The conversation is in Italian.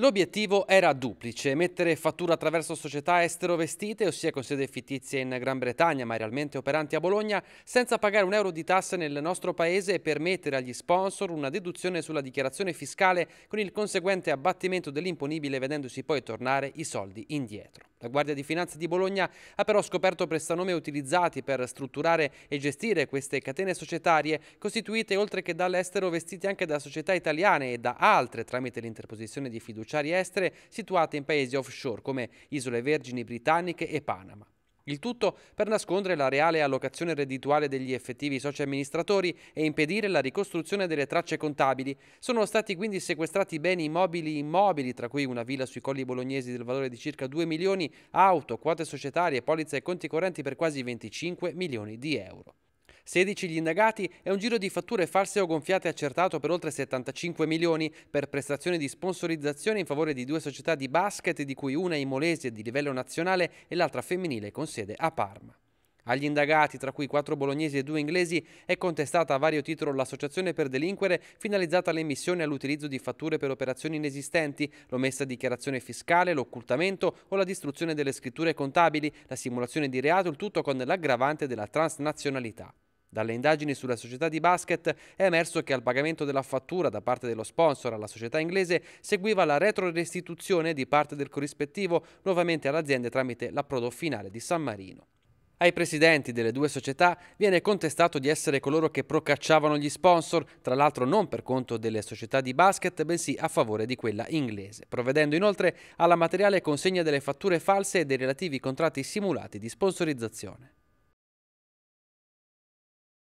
L'obiettivo era duplice, mettere fattura attraverso società estero vestite, ossia con sede fittizie in Gran Bretagna ma realmente operanti a Bologna, senza pagare un euro di tasse nel nostro paese e permettere agli sponsor una deduzione sulla dichiarazione fiscale con il conseguente abbattimento dell'imponibile vedendosi poi tornare i soldi indietro. La Guardia di Finanza di Bologna ha però scoperto prestanome utilizzati per strutturare e gestire queste catene societarie, costituite oltre che dall'estero vestite anche da società italiane e da altre tramite l'interposizione di fiduciari estere situate in paesi offshore come Isole Vergini Britanniche e Panama. Il tutto per nascondere la reale allocazione reddituale degli effettivi soci amministratori e impedire la ricostruzione delle tracce contabili. Sono stati quindi sequestrati beni immobili immobili, tra cui una villa sui colli bolognesi del valore di circa 2 milioni, auto, quote societarie, polizze e conti correnti per quasi 25 milioni di euro. 16 gli indagati e un giro di fatture false o gonfiate accertato per oltre 75 milioni per prestazioni di sponsorizzazione in favore di due società di basket, di cui una in imolese di livello nazionale e l'altra femminile con sede a Parma. Agli indagati, tra cui quattro bolognesi e due inglesi, è contestata a vario titolo l'associazione per delinquere finalizzata all'emissione e all'utilizzo di fatture per operazioni inesistenti, l'omessa dichiarazione fiscale, l'occultamento o la distruzione delle scritture contabili, la simulazione di reato, il tutto con l'aggravante della transnazionalità. Dalle indagini sulla società di basket è emerso che al pagamento della fattura da parte dello sponsor alla società inglese seguiva la retrorestituzione di parte del corrispettivo nuovamente all'azienda tramite l'approdo finale di San Marino. Ai presidenti delle due società viene contestato di essere coloro che procacciavano gli sponsor, tra l'altro non per conto delle società di basket, bensì a favore di quella inglese, provvedendo inoltre alla materiale consegna delle fatture false e dei relativi contratti simulati di sponsorizzazione.